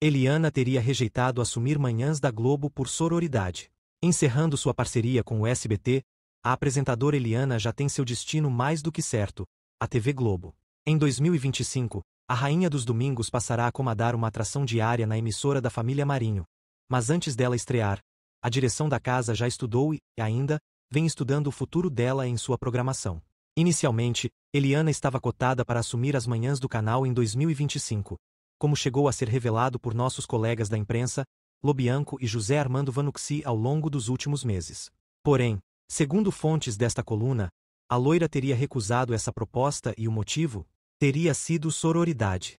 Eliana teria rejeitado assumir Manhãs da Globo por sororidade. Encerrando sua parceria com o SBT, a apresentadora Eliana já tem seu destino mais do que certo, a TV Globo. Em 2025, a Rainha dos Domingos passará a comandar uma atração diária na emissora da família Marinho. Mas antes dela estrear, a direção da casa já estudou e, ainda, vem estudando o futuro dela em sua programação. Inicialmente, Eliana estava cotada para assumir as manhãs do canal em 2025, como chegou a ser revelado por nossos colegas da imprensa, Lobianco e José Armando Vanuxi ao longo dos últimos meses. Porém, segundo fontes desta coluna, a loira teria recusado essa proposta e o motivo teria sido sororidade.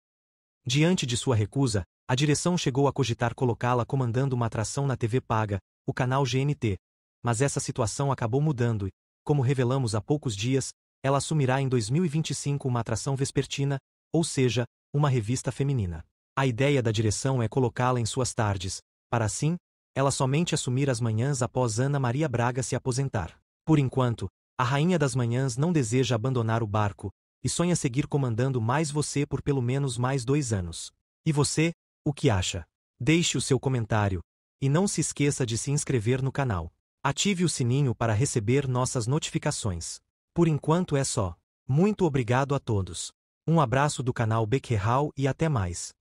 Diante de sua recusa, a direção chegou a cogitar colocá-la comandando uma atração na TV paga, o canal GNT, mas essa situação acabou mudando e, como revelamos há poucos dias, ela assumirá em 2025 uma atração vespertina, ou seja, uma revista feminina. A ideia da direção é colocá-la em suas tardes, para assim, ela somente assumir as manhãs após Ana Maria Braga se aposentar. Por enquanto, a Rainha das Manhãs não deseja abandonar o barco, e sonha seguir comandando mais você por pelo menos mais dois anos. E você, o que acha? Deixe o seu comentário, e não se esqueça de se inscrever no canal. Ative o sininho para receber nossas notificações. Por enquanto é só. Muito obrigado a todos. Um abraço do canal Bequerral e até mais.